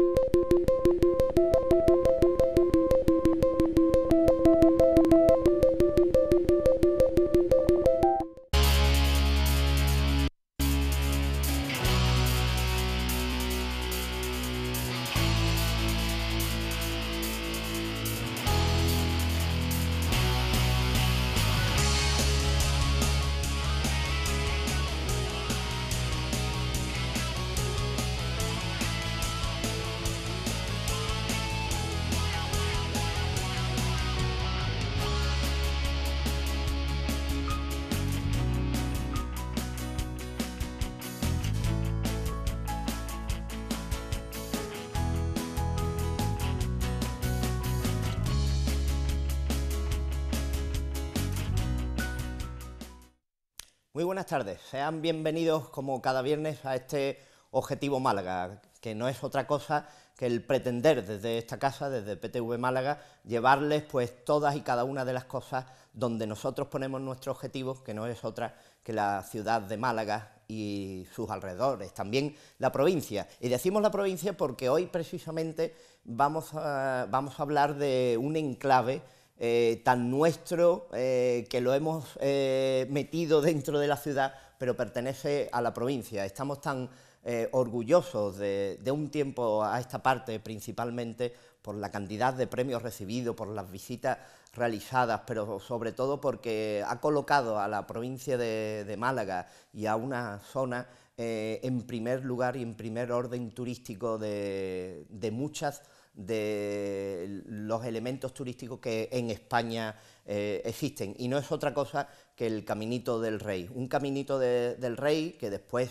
you tardes. Sean bienvenidos como cada viernes a este Objetivo Málaga, que no es otra cosa que el pretender desde esta casa, desde PTV Málaga, llevarles pues todas y cada una de las cosas donde nosotros ponemos nuestro objetivo, que no es otra que la ciudad de Málaga y sus alrededores, también la provincia. Y decimos la provincia porque hoy precisamente vamos vamos a hablar de un enclave eh, tan nuestro, eh, que lo hemos eh, metido dentro de la ciudad, pero pertenece a la provincia. Estamos tan orgullosos de, un tiempo a esta parte, principalmente por la cantidad de premios recibidos, por las visitas realizadas, pero sobre todo porque ha colocado a la provincia de, Málaga y a una zona en primer lugar y en primer orden turístico de, de muchas de los elementos turísticos que en España eh, existen. Y no es otra cosa que el Caminito del Rey. Un Caminito del Rey que después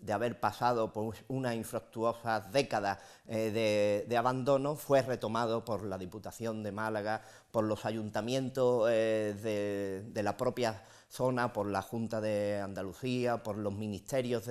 de haber pasado por una infructuosa década eh, de, abandono, fue retomado por la Diputación de Málaga, por los ayuntamientos eh, de, la propia zona, por la Junta de Andalucía, por los ministerios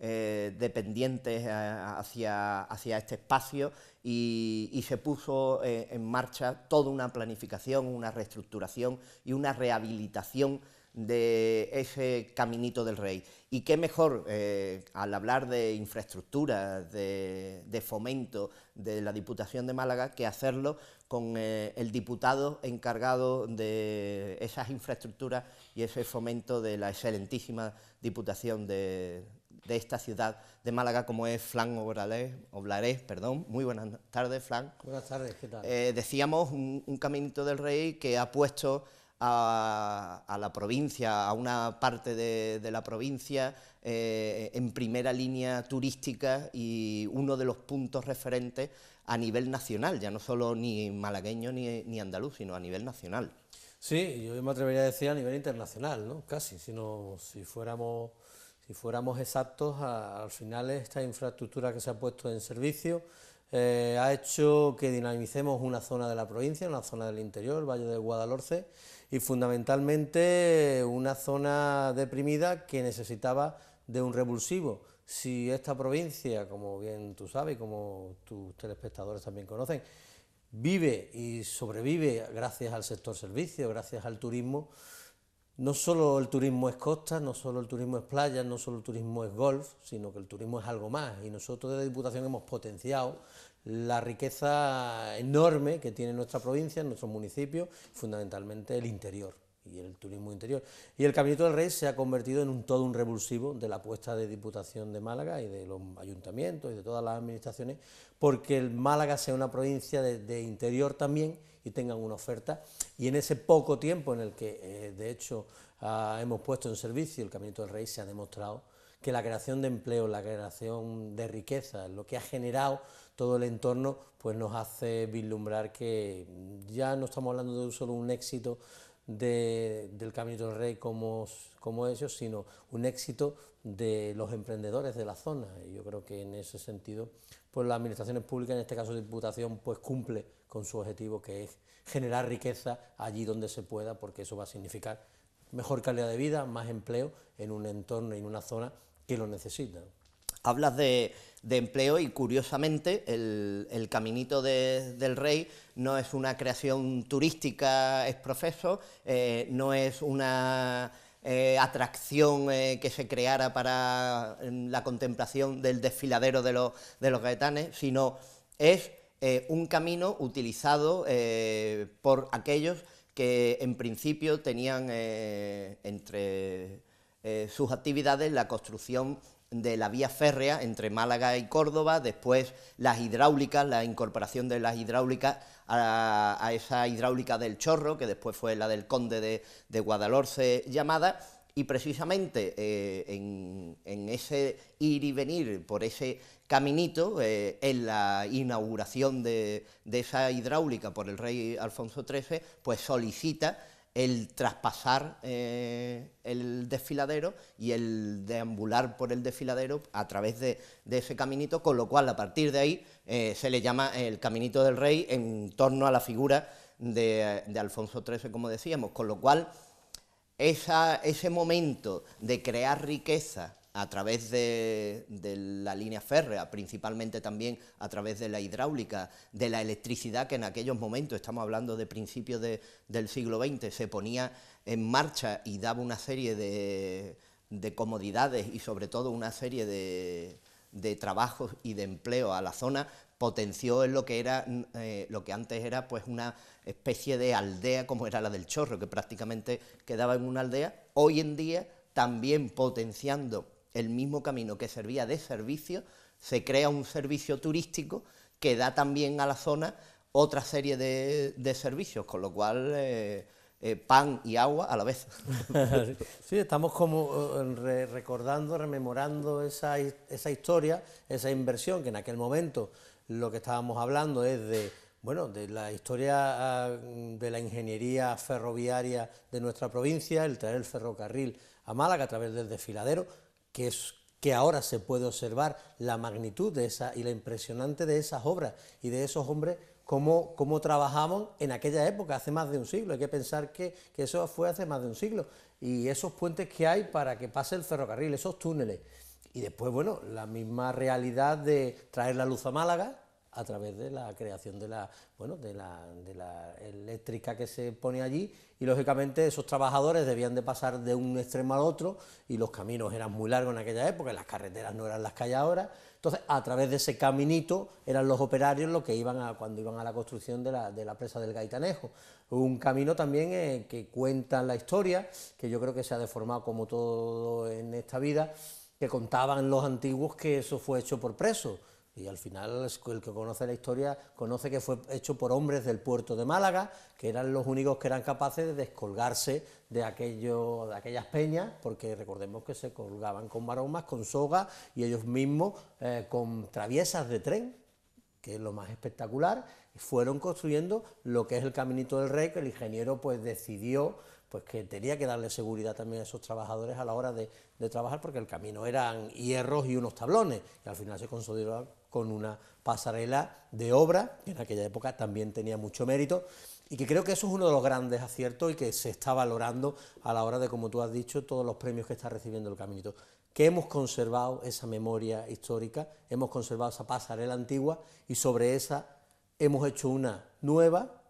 dependientes hacia, hacia este espacio y, se puso eh, en marcha toda una planificación, una reestructuración y una rehabilitación de ese caminito del rey. Y qué mejor eh, al hablar de infraestructura, de, fomento de la Diputación de Málaga, que hacerlo con eh, el diputado encargado de esas infraestructuras y ese fomento de la excelentísima Diputación de, de esta ciudad de Málaga como es Flan Oblares Oblarés, perdón. Muy buenas tardes, Flan. Buenas tardes, ¿qué tal? Eh, decíamos un, Caminito del Rey que ha puesto a, la provincia, a una parte de, la provincia eh, en primera línea turística y uno de los puntos referentes a nivel nacional, ya no solo ni malagueño ni, andaluz, sino a nivel nacional. Sí, yo me atrevería a decir a nivel internacional, ¿no? Casi, sino si fuéramos si fuéramos exactos, al final esta infraestructura que se ha puesto en servicio eh, ha hecho que dinamicemos una zona de la provincia, una zona del interior, el Valle de Guadalhorce, y fundamentalmente eh, una zona deprimida que necesitaba de un revulsivo. Si esta provincia, como bien tú sabes y como tus telespectadores también conocen, vive y sobrevive gracias al sector servicio, gracias al turismo, no solo el turismo es costa, no solo el turismo es playa, no solo el turismo es golf, sino que el turismo es algo más. Y nosotros de Diputación hemos potenciado la riqueza enorme que tiene nuestra provincia, nuestros municipios, fundamentalmente el interior y el turismo interior. Y el Caminito del Rey se ha convertido en un todo un revulsivo de la apuesta de Diputación de Málaga y de los ayuntamientos y de todas las administraciones, porque el Málaga sea una provincia de interior también y tengan una oferta. Y en ese poco tiempo en el que, eh, de hecho, ah, hemos puesto en servicio el Caminito del Rey, se ha demostrado que la creación de empleo, la creación de riqueza, lo que ha generado todo el entorno, pues nos hace vislumbrar que ya no estamos hablando de solo un éxito del Caminito del Rey como, como ellos, sino un éxito de los emprendedores de la zona. Y yo creo que en ese sentido, pues las administración públicas, en este caso de Diputación, pues cumple con su objetivo que es generar riqueza allí donde se pueda, porque eso va a significar mejor calidad de vida, más empleo en un entorno y en una zona que lo necesita. Hablas de, empleo y curiosamente el, Caminito del Rey no es una creación turística, es profeso, eh, no es una eh, atracción eh, que se creara para mm, la contemplación del desfiladero de los, de los gaetanes, sino es eh, un camino utilizado eh, por aquellos que en principio tenían eh, entre sus actividades la construcción de la vía férrea entre Málaga y Córdoba, después las hidráulicas, la incorporación de las hidráulicas a, esa hidráulica del Chorro, que después fue la del Conde de, de Guadalhorce llamada, y precisamente eh, en, ese ir y venir por ese caminito, eh, en la inauguración de, esa hidráulica por el rey Alfonso XIII, pues solicita el traspasar eh, el desfiladero y el deambular por el desfiladero a través de, ese caminito, con lo cual a partir de ahí se le llama el Caminito del Rey en torno a la figura de, de Alfonso XIII, como decíamos, con lo cual ese momento de crear riqueza a través de, la línea férrea, principalmente también a través de la hidráulica, de la electricidad que en aquellos momentos, estamos hablando de principios del siglo XX, se ponía en marcha y daba una serie de, de comodidades y sobre todo una serie de, trabajos y de empleo a la zona, potenció en lo que era mm, eh, lo que antes era pues una especie de aldea como era la del Chorro, que prácticamente quedaba en una aldea. Hoy en día, también potenciando el mismo camino que servía de servicio, se crea un servicio turístico que da también a la zona otra serie de, servicios, con lo cual eh, eh, pan y agua a la vez. sí, estamos como recordando, rememorando esa, esa historia, esa inversión que en aquel momento lo que estábamos hablando es de, bueno, de la historia ah, de la ingeniería ferroviaria de nuestra provincia, el traer el ferrocarril a Málaga a través del desfiladero, que es que ahora se puede observar la magnitud de esa y la impresionante de esas obras y de esos hombres cómo, cómo trabajaban en aquella época, hace más de un siglo. Hay que pensar que eso fue hace más de un siglo. Y esos puentes que hay para que pase el ferrocarril, esos túneles, y después, bueno, la misma realidad de traer la luz a Málaga a través de la creación de la, bueno, de la, eléctrica que se pone allí y lógicamente esos trabajadores debían de pasar de un extremo al otro y los caminos eran muy largos en aquella época, las carreteras no eran las que hay ahora, entonces a través de ese caminito eran los operarios los que iban a, cuando iban a la construcción de la, de la presa del Gaitanejo. Un camino también eh, que cuenta la historia, que yo creo que se ha deformado como todo en esta vida, que contaban los antiguos que eso fue hecho por presos. Y al final el que conoce la historia conoce que fue hecho por hombres del puerto de Málaga, que eran los únicos que eran capaces de descolgarse de, aquello, de aquellas peñas, porque recordemos que se colgaban con maromas, con soga y ellos mismos eh, con traviesas de tren, que es lo más espectacular, y fueron construyendo lo que es el Caminito del Rey, que el ingeniero pues decidió pues que tenía que darle seguridad también a esos trabajadores a la hora de, trabajar, porque el camino eran hierros y unos tablones, y al final se consolidó con una pasarela de obra, que en aquella época también tenía mucho mérito, y que creo que eso es uno de los grandes aciertos y que se está valorando a la hora de, como tú has dicho, todos los premios que está recibiendo el caminito que hemos conservado esa memoria histórica, hemos conservado esa pasarela antigua y sobre esa hemos hecho una nueva,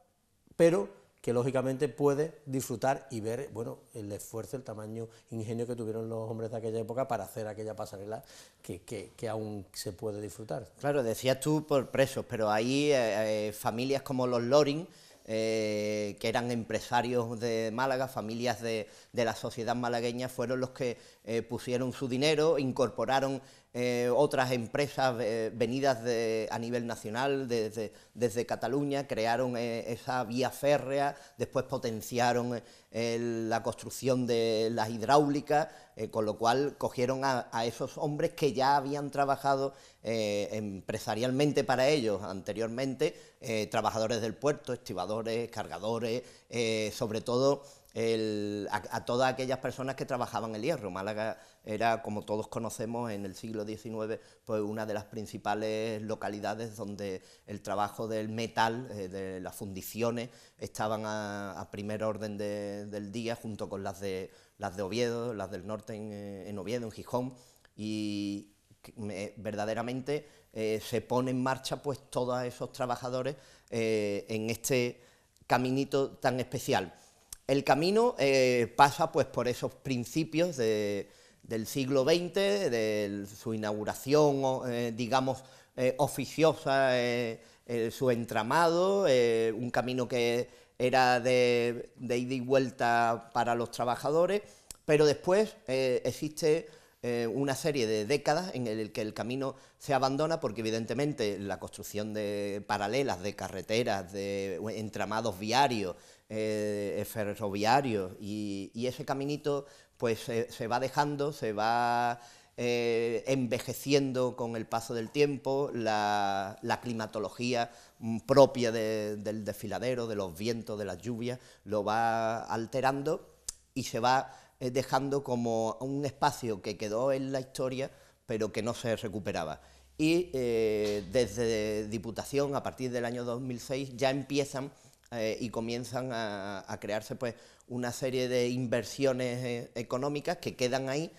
pero que lógicamente puede disfrutar y ver bueno, el esfuerzo, el tamaño, ingenio que tuvieron los hombres de aquella época para hacer aquella pasarela que, aún se puede disfrutar. Claro, decías tú por presos, pero ahí eh, eh, familias como los Loring, eh, que eran empresarios de Málaga, familias de, de la sociedad malagueña, fueron los que pusieron su dinero, incorporaron eh, otras empresas eh, venidas a nivel nacional desde, desde Cataluña crearon eh, esa vía férrea, después potenciaron la construcción de las hidráulicas, con lo cual cogieron a, esos hombres que ya habían trabajado empresarialmente para ellos anteriormente, trabajadores del puerto, estibadores, cargadores, sobre todo a, todas aquellas personas que trabajaban el hierro. Málaga era, como todos conocemos, en el siglo XIX, pues una de las principales localidades donde el trabajo del metal, eh, de las fundiciones, estaban a, primer orden del día, junto con las de, las de Oviedo, las del norte en, eh, Oviedo, en Gijón, y verdaderamente eh, se pone en marcha pues todos esos trabajadores en este caminito tan especial. El camino pasa pues por esos principios de, del siglo XX, de su inauguración, eh, digamos, eh, oficiosa, eh, su entramado, un camino que era de, ida y vuelta para los trabajadores, pero después existe una serie de décadas en el que el camino se abandona porque evidentemente la construcción de paralelas, de carreteras, de entramados viarios, ferroviarios y, ese caminito pues se, va dejando, se va eh, envejeciendo con el paso del tiempo, la, climatología propia del desfiladero, de los vientos, de las lluvias, lo va alterando y se va eh, dejando como un espacio que quedó en la historia, pero que no se recuperaba. Y eh, desde Diputación, a partir del año 2006, ya empiezan eh, y comienzan a, crearse pues una serie de inversiones eh, económicas que quedan ahí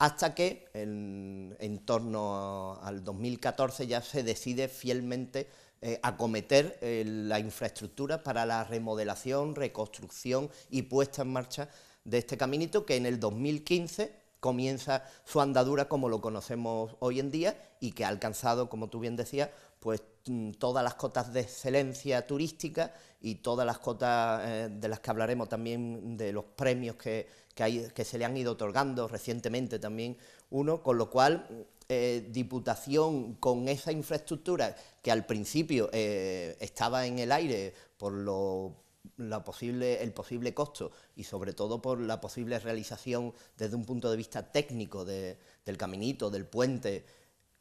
hasta que en, torno al 2014 ya se decide fielmente eh, acometer la infraestructura para la remodelación, reconstrucción y puesta en marcha de este caminito que en el 2015 comienza su andadura como lo conocemos hoy en día y que ha alcanzado, como tú bien decías, pues mm, todas las cotas de excelencia turística y todas las cotas eh, de las que hablaremos también de los premios que, se le han ido otorgando recientemente también uno, con lo cual mm, eh, Diputación con esa infraestructura que al principio eh, estaba en el aire por lo la posible, el posible costo y sobre todo por la posible realización desde un punto de vista técnico del caminito, del puente,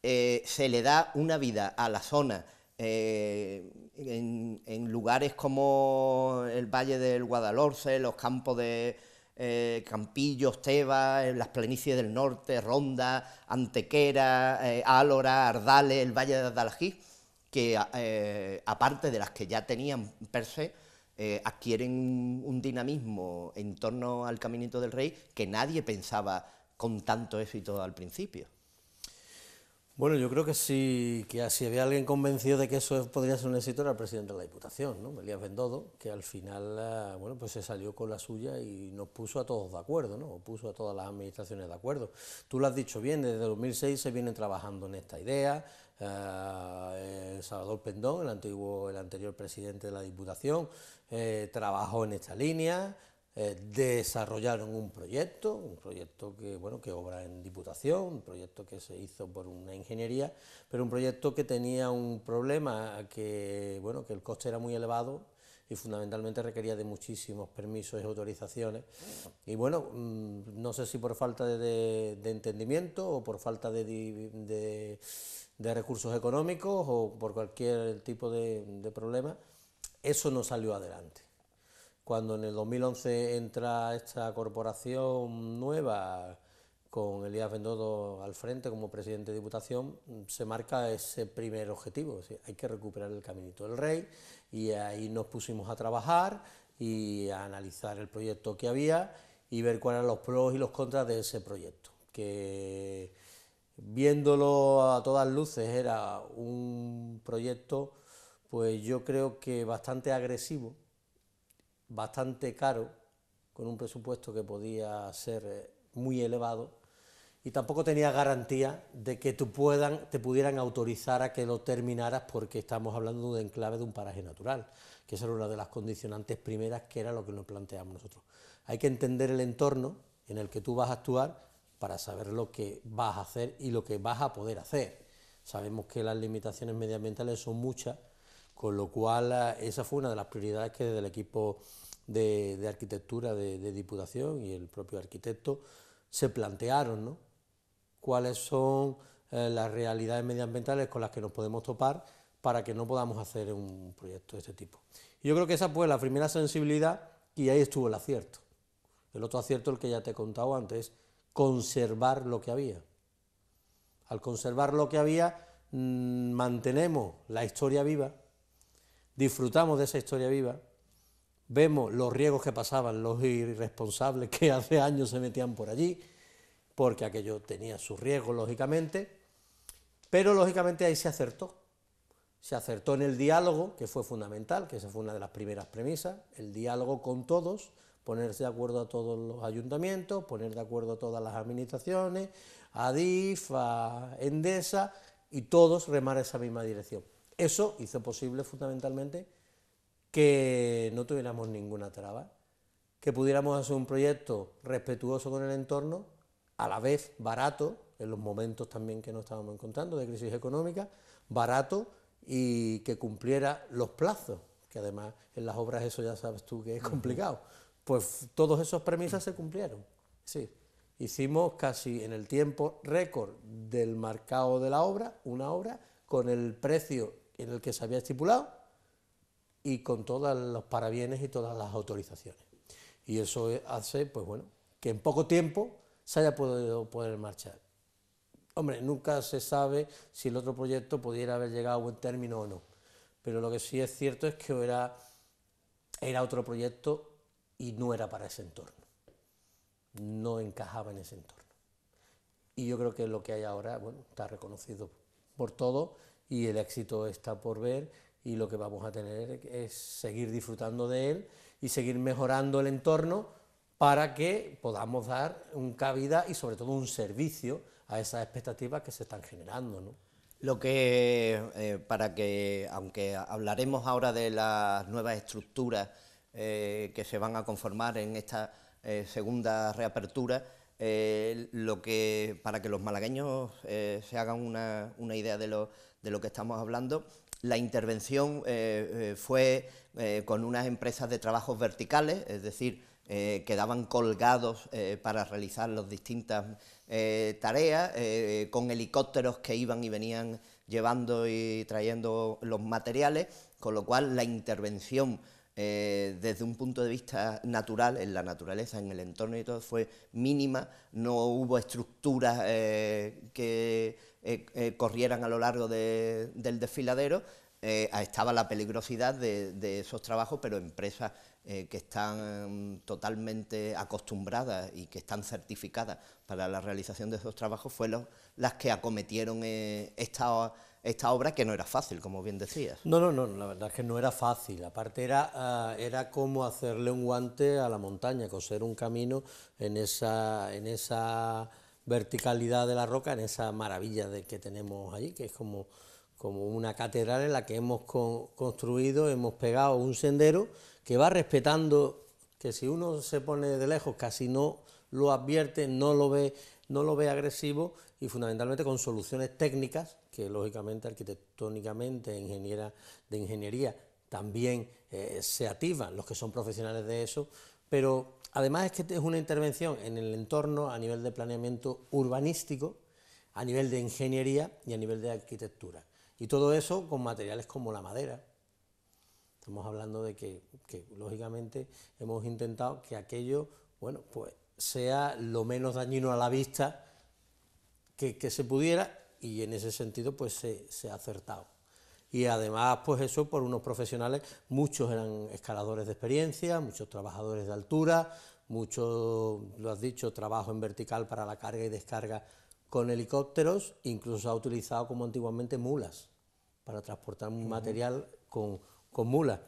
eh, se le da una vida a la zona eh, en, lugares como el Valle del Guadalhorce, los campos de eh, ...Campillo, Campillos, Tebas, las planicies del norte, Ronda, Antequera, Álora, Ardales, el Valle de Adalají... que aparte de las que ya tenían per se, eh, adquieren un, dinamismo en torno al Caminito del Rey que nadie pensaba con tanto éxito al principio. Bueno, yo creo que si había alguien convencido de que eso podría ser un éxito era el presidente de la Diputación, Melías Elías Bendodo, que al final ah, bueno, pues se salió con la suya y nos puso a todos de acuerdo, ¿no? puso a todas las administraciones de acuerdo. Tú lo has dicho bien, desde 2006 se viene trabajando en esta idea, ah, Salvador Pendón, el, antiguo, el anterior presidente de la Diputación, eh, trabajó en esta línea, eh, desarrollaron un proyecto, un proyecto que, bueno, que obra en Diputación, un proyecto que se hizo por una ingeniería, pero un proyecto que tenía un problema, que, bueno, que el coste era muy elevado y fundamentalmente requería de muchísimos permisos y autorizaciones. Y bueno, mm, no sé si por falta de, entendimiento o por falta de, recursos económicos o por cualquier tipo de, problema, eso no salió adelante. Cuando en el 2011 entra esta corporación nueva con Elías Bendodo al frente como presidente de Diputación, se marca ese primer objetivo, hay que recuperar el Caminito del Rey y ahí nos pusimos a trabajar y a analizar el proyecto que había y ver cuáles eran los pros y los contras de ese proyecto, que viéndolo a todas luces era un proyecto pues yo creo que bastante agresivo, bastante caro, con un presupuesto que podía ser eh, muy elevado, y tampoco tenía garantía de que tú puedan, te pudieran autorizar a que lo terminaras porque estamos hablando de enclave de un paraje natural, que esa era una de las condicionantes primeras que era lo que nos planteamos nosotros. Hay que entender el entorno en el que tú vas a actuar para saber lo que vas a hacer y lo que vas a poder hacer. Sabemos que las limitaciones medioambientales son muchas con lo cual, ah, esa fue una de las prioridades que desde el equipo de, arquitectura de, Diputación y el propio arquitecto se plantearon, Cuáles son eh, las realidades medioambientales con las que nos podemos topar para que no podamos hacer un proyecto de este tipo. yo creo que esa fue la primera sensibilidad y ahí estuvo el acierto. El otro acierto, el que ya te he contado antes, conservar lo que había. Al conservar lo que había, mm, mantenemos la historia viva, disfrutamos de esa historia viva, vemos los riesgos que pasaban, los irresponsables que hace años se metían por allí, porque aquello tenía sus riesgos, lógicamente, pero lógicamente ahí se acertó. Se acertó en el diálogo, que fue fundamental, que esa fue una de las primeras premisas, el diálogo con todos, ponerse de acuerdo a todos los ayuntamientos, poner de acuerdo a todas las administraciones, a DIF, a Endesa, y todos remar esa misma dirección. Eso hizo posible fundamentalmente que no tuviéramos ninguna traba, que pudiéramos hacer un proyecto respetuoso con el entorno, a la vez barato, en los momentos también que nos estábamos encontrando de crisis económica, barato y que cumpliera los plazos, que además en las obras eso ya sabes tú que es complicado. Pues todos esos premisas se cumplieron. Sí, hicimos casi en el tiempo récord del marcado de la obra, una obra, con el precio en el que se había estipulado y con todos los parabienes y todas las autorizaciones. Y eso hace, pues bueno, que en poco tiempo se haya podido poder marchar... Hombre, nunca se sabe si el otro proyecto pudiera haber llegado a buen término o no, pero lo que sí es cierto es que era, era otro proyecto y no era para ese entorno, no encajaba en ese entorno. Y yo creo que lo que hay ahora, bueno, está reconocido por todo y el éxito está por ver y lo que vamos a tener es seguir disfrutando de él y seguir mejorando el entorno para que podamos dar un cabida y sobre todo un servicio a esas expectativas que se están generando. Lo que, eh, para que, aunque hablaremos ahora de las nuevas estructuras eh, que se van a conformar en esta eh, segunda reapertura, lo que, para que los malagueños se hagan una, una idea de lo, de lo que estamos hablando, la intervención eh, eh, fue eh, con unas empresas de trabajos verticales, es decir, quedaban colgados para realizar las distintas tareas, con helicópteros que iban y venían llevando y trayendo los materiales, con lo cual la intervención desde un punto de vista natural, en la naturaleza, en el entorno y todo, fue mínima, no hubo estructuras que eh, eh, corrieran a lo largo del desfiladero, eh, estaba la peligrosidad de, esos trabajos, pero empresas que están totalmente acostumbradas y que están certificadas para la realización de esos trabajos fueron las que acometieron esta, esta, obra que no era fácil, como bien decías. No, no, no, la verdad es que no era fácil, aparte era, ah, era como hacerle un guante a la montaña, coser un camino en esa... En esa verticalidad de la roca, en esa maravilla de que tenemos allí, que es como, como una catedral en la que hemos construido, hemos pegado un sendero que va respetando, que si uno se pone de lejos casi no lo advierte, no lo ve, no lo ve agresivo y fundamentalmente con soluciones técnicas que lógicamente arquitectónicamente ingeniera, de ingeniería también eh, se activan los que son profesionales de eso, pero Además es que es una intervención en el entorno a nivel de planeamiento urbanístico, a nivel de ingeniería y a nivel de arquitectura. Y todo eso con materiales como la madera. Estamos hablando de que, lógicamente hemos intentado que aquello, bueno, pues sea lo menos dañino a la vista que, se pudiera y en ese sentido pues se ha acertado y además pues eso por unos profesionales, muchos eran escaladores de experiencia, muchos trabajadores de altura, muchos, lo has dicho, trabajo en vertical para la carga y descarga con helicópteros, incluso se ha utilizado como antiguamente mulas para transportar material con, mulas.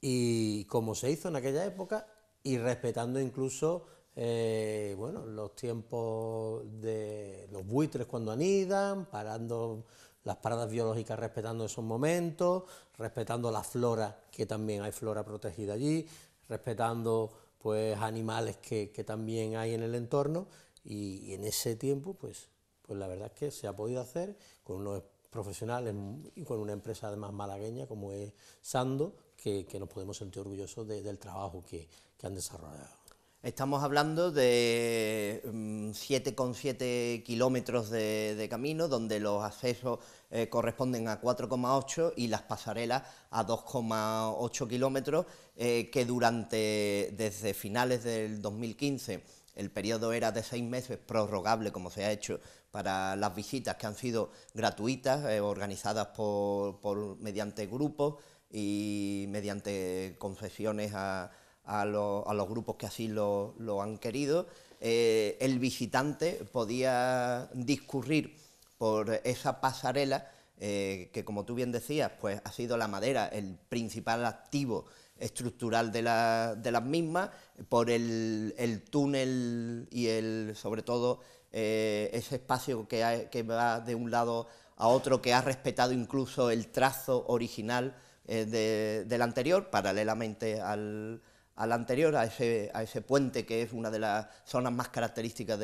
Y como se hizo en aquella época y respetando incluso eh, bueno, los tiempos de los buitres cuando anidan, parando las paradas biológicas respetando esos momentos, respetando la flora, que también hay flora protegida allí, respetando pues animales que, también hay en el entorno y, en ese tiempo pues, pues la verdad es que se ha podido hacer con unos profesionales y con una empresa además malagueña como es Sando, que, nos podemos sentir orgullosos del trabajo que han desarrollado. Estamos hablando de 7,7 mm, kilómetros de, camino, donde los accesos eh, corresponden a 4,8 y las pasarelas a 2,8 kilómetros, eh, que durante desde finales del 2015 el periodo era de seis meses, prorrogable como se ha hecho para las visitas que han sido gratuitas, eh, organizadas por, mediante grupos y mediante concesiones a a, los grupos que así lo, han querido, eh, el visitante podía discurrir por esa pasarela eh, que, como tú bien decías, pues ha sido la madera el principal activo estructural de, las mismas, por el, túnel y el, sobre todo eh, ese espacio que, va de un lado a otro, que ha respetado incluso el trazo original del anterior, paralelamente al, al anterior, a ese, a ese puente que es una de las zonas más características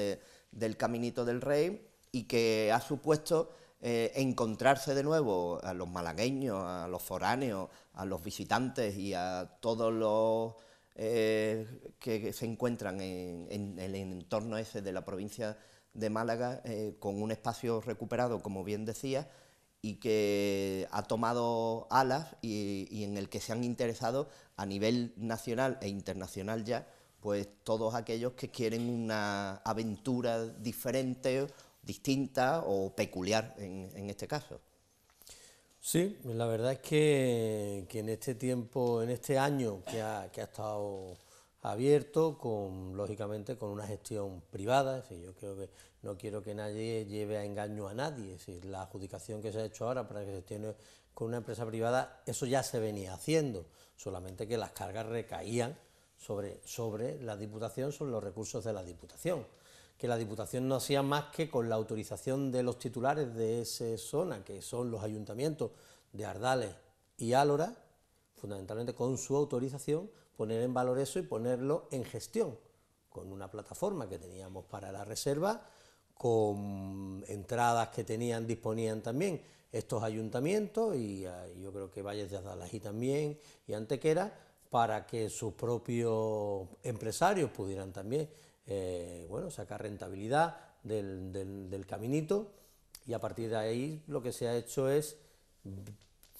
del Caminito del Rey y que ha supuesto eh, encontrarse de nuevo a los malagueños, a los foráneos, a los visitantes y a todos los eh, que se encuentran en, el entorno ese de la provincia de Málaga eh, con un espacio recuperado, como bien decía, y que ha tomado alas y, en el que se han interesado a nivel nacional e internacional ya, pues todos aquellos que quieren una aventura diferente, distinta o peculiar en, este caso. Sí, la verdad es que, en este tiempo, en este año que ha, estado abierto, con, lógicamente con una gestión privada, es yo creo que no quiero que nadie lleve a engaño a nadie. Es decir, la adjudicación que se ha hecho ahora para que se tiene con una empresa privada, eso ya se venía haciendo, solamente que las cargas recaían sobre, sobre la Diputación, sobre los recursos de la Diputación. Que la Diputación no hacía más que con la autorización de los titulares de esa zona, que son los ayuntamientos de Ardales y Álora, fundamentalmente con su autorización, poner en valor eso y ponerlo en gestión, con una plataforma que teníamos para la reserva con entradas que tenían, disponían también estos ayuntamientos ah, y yo creo que Valles de Adalají también y Antequera para que sus propios empresarios pudieran también eh, bueno, sacar rentabilidad del caminito y a partir de ahí lo que se ha hecho es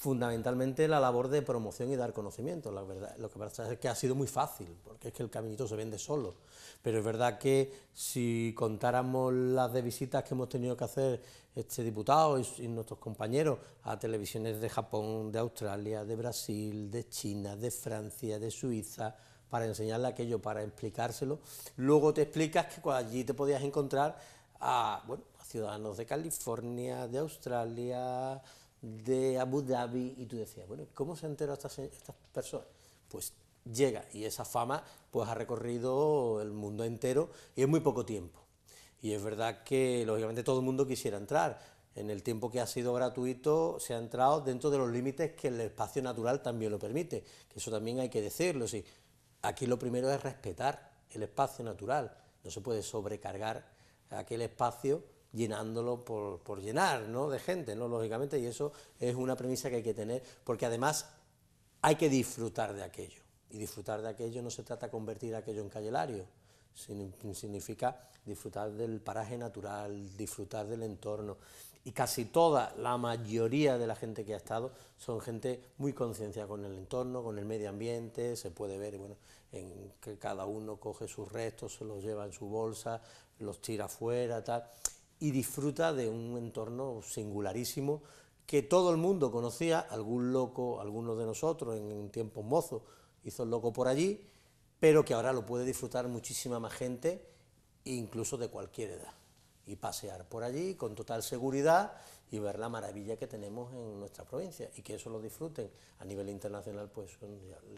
fundamentalmente la labor de promoción y dar conocimiento, la verdad. Lo que pasa es que ha sido muy fácil, porque es que el caminito se vende solo. Pero es verdad que si contáramos las de visitas que hemos tenido que hacer este diputado y, nuestros compañeros a televisiones de Japón, de Australia, de Brasil, de China, de Francia, de Suiza, para enseñarle aquello, para explicárselo, luego te explicas que allí te podías encontrar a, bueno, a ciudadanos de California, de Australia, de Abu Dhabi y tú decías, bueno, ¿cómo se enteró estas, personas? Pues llega y esa fama pues ha recorrido el mundo entero y en muy poco tiempo. Y es verdad que lógicamente todo el mundo quisiera entrar. En el tiempo que ha sido gratuito se ha entrado dentro de los límites que el espacio natural también lo permite, que eso también hay que decirlo. Sí. Aquí lo primero es respetar el espacio natural, no se puede sobrecargar aquel espacio llenándolo por, llenar, ¿no? De gente, ¿no? Lógicamente, y eso es una premisa que hay que tener, porque además hay que disfrutar de aquello. Y disfrutar de aquello no se trata de convertir aquello en callelario, significa disfrutar del paraje natural, disfrutar del entorno. Y casi toda, la mayoría de la gente que ha estado, son gente muy concienciada con el entorno, con el medio ambiente, se puede ver bueno, en que cada uno coge sus restos, se los lleva en su bolsa, los tira afuera, tal y disfruta de un entorno singularísimo que todo el mundo conocía, algún loco, algunos de nosotros en tiempos mozo, hizo el loco por allí, pero que ahora lo puede disfrutar muchísima más gente, incluso de cualquier edad y pasear por allí con total seguridad y ver la maravilla que tenemos en nuestra provincia y que eso lo disfruten a nivel internacional, pues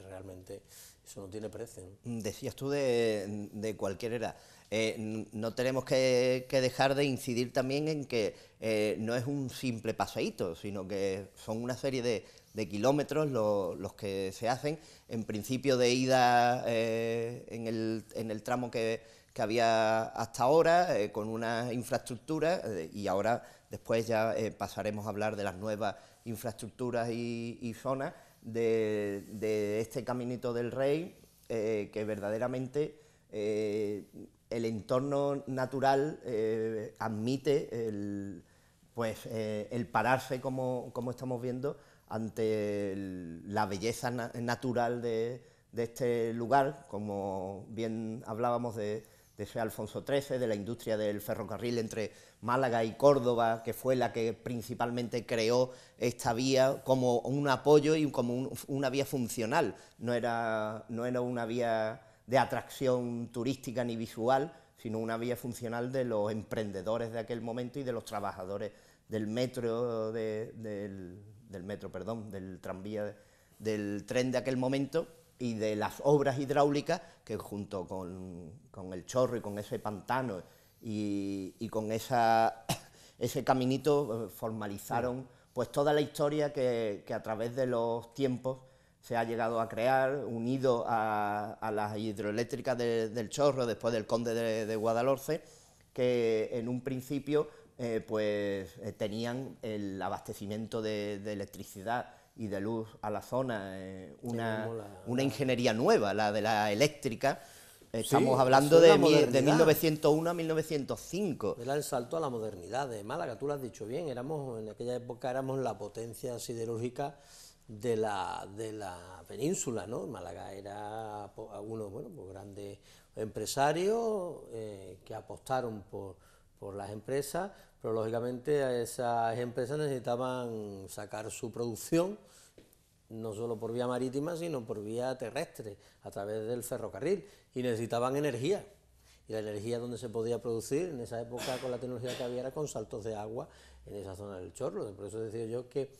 realmente eso no tiene precio. Mm, decías tú de, cualquier era, eh, no tenemos que, dejar de incidir también en que eh, no es un simple paseíto, sino que son una serie de, kilómetros los que se hacen, en principio de ida eh, en, el, en el tramo que que había hasta ahora, eh, con una infraestructura, eh, y ahora después ya eh, pasaremos a hablar de las nuevas infraestructuras y, zonas de, este Caminito del Rey, que verdaderamente el entorno natural admite el, pues, el pararse, como, estamos viendo, ante la belleza natural de, de este lugar, como bien hablábamos de de ese Alfonso XIII, de la industria del ferrocarril entre Málaga y Córdoba, que fue la que principalmente creó esta vía como un apoyo y como una vía funcional, no era, no era una vía de atracción turística ni visual, sino una vía funcional de los emprendedores de aquel momento y de los trabajadores del metro, del metro, perdón, del tranvía, del tren de aquel momento, y de las obras hidráulicas que junto con, el chorro y con ese pantano y, con esa, ese caminito eh, formalizaron pues toda la historia que, a través de los tiempos se ha llegado a crear, unido a, las hidroeléctricas del chorro, después del conde de, de Guadalhorce, que en un principio eh, pues eh, tenían el abastecimiento de electricidad y de luz a la zona, eh, una, una, ingeniería nueva, la de la eléctrica. Estamos hablando de, 1901 a 1905. Era el salto a la modernidad de Málaga, tú lo has dicho bien, éramos en aquella época éramos la potencia siderúrgica de la, de la península, ¿no? Málaga era uno bueno, pues grandes empresarios eh, que apostaron por, por las empresas, pero lógicamente esas empresas necesitaban sacar su producción no solo por vía marítima, sino por vía terrestre, a través del ferrocarril, y necesitaban energía. Y la energía donde se podía producir en esa época con la tecnología que había era con saltos de agua en esa zona del chorro. Por eso decía yo que,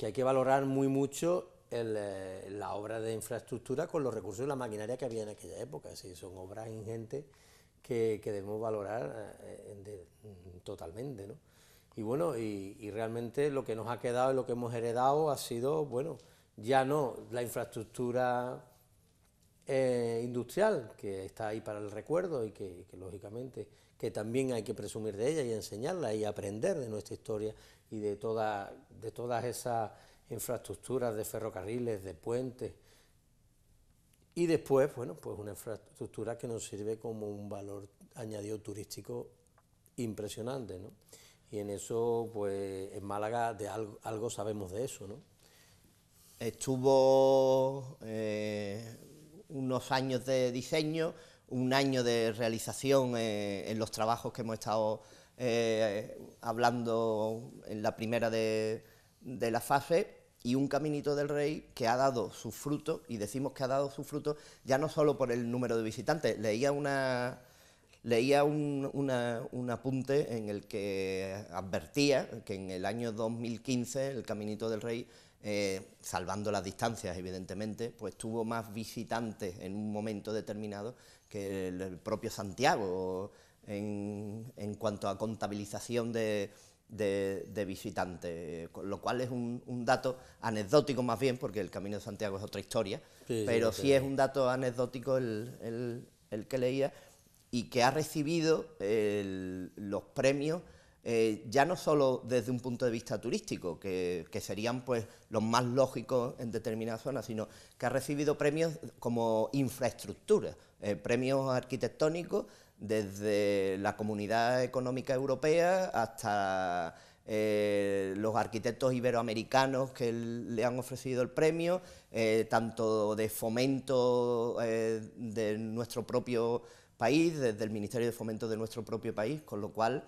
hay que valorar muy mucho eh, la obra de infraestructura con los recursos y la maquinaria que había en aquella época. Sí, son obras ingentes que, debemos valorar eh, mm, totalmente. ¿no? Y bueno, y, realmente lo que nos ha quedado y lo que hemos heredado ha sido, bueno, ya no la infraestructura eh, industrial que está ahí para el recuerdo y que, lógicamente que también hay que presumir de ella y enseñarla y aprender de nuestra historia y de, toda, de todas esas infraestructuras de ferrocarriles, de puentes, y después, bueno, pues una infraestructura que nos sirve como un valor añadido turístico impresionante, ¿no? Y en eso, pues en Málaga de algo, sabemos de eso, ¿no? Estuvo eh, unos años de diseño, un año de realización eh, en los trabajos que hemos estado eh, hablando en la primera de, de la fase y un caminito del rey que ha dado su fruto, y decimos que ha dado su fruto ya no solo por el número de visitantes, leía una, leía un, apunte en el que advertía que en el año 2015 el Caminito del Rey, eh, salvando las distancias evidentemente, pues tuvo más visitantes en un momento determinado que el, propio Santiago en cuanto a contabilización de, de, visitantes, lo cual es un, dato anecdótico más bien, porque el Camino de Santiago es otra historia, pero sí, es un dato anecdótico el, que leía y que ha recibido los premios eh, ya no solo desde un punto de vista turístico, que, serían pues los más lógicos en determinadas zonas, sino que ha recibido premios como infraestructura, eh, premios arquitectónicos desde la Comunidad Económica Europea hasta eh, los arquitectos iberoamericanos que le han ofrecido el premio, eh, tanto de fomento eh, de nuestro propio país, desde el Ministerio de Fomento de nuestro propio país, con lo cual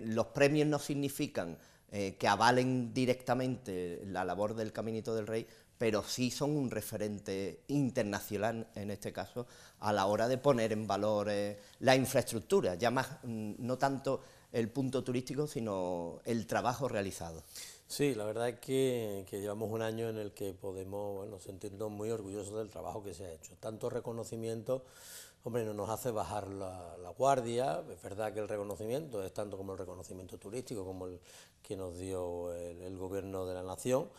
los premios no significan que avalen directamente la labor del Caminito del Rey, pero sí son un referente internacional, en este caso, a la hora de poner en valor eh, la infraestructura, ya más, mm, no tanto el punto turístico, sino el trabajo realizado. Sí, la verdad es que, llevamos un año en el que podemos bueno, sentirnos muy orgullosos del trabajo que se ha hecho. Tanto reconocimiento, hombre, no nos hace bajar la, guardia, es verdad que el reconocimiento es tanto como el reconocimiento turístico, como el que nos dio el gobierno de la nación,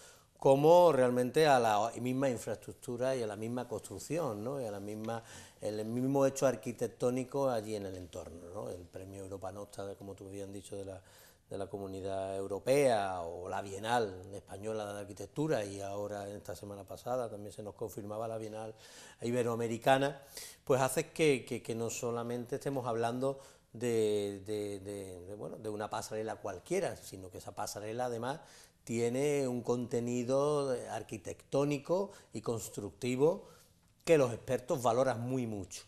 como realmente a la misma infraestructura y a la misma construcción, ¿no? y a la misma, el mismo hecho arquitectónico allí en el entorno. ¿no? El premio Europa Nostra, como tú habían dicho, de la, de la Comunidad Europea o la Bienal Española de Arquitectura y ahora en esta semana pasada también se nos confirmaba la Bienal Iberoamericana, pues hace que, no solamente estemos hablando de una pasarela cualquiera, sino que esa pasarela además tiene un contenido arquitectónico y constructivo que los expertos valoran muy mucho.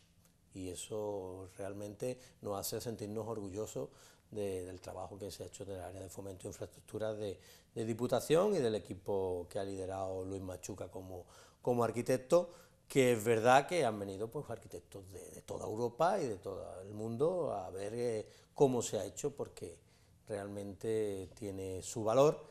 Y eso realmente nos hace sentirnos orgullosos del trabajo que se ha hecho en el área de fomento e infraestructuras de, Diputación y del equipo que ha liderado Luis Machuca como, como arquitecto, que es verdad que han venido pues, arquitectos de, toda Europa y de todo el mundo a ver eh, cómo se ha hecho, porque realmente tiene su valor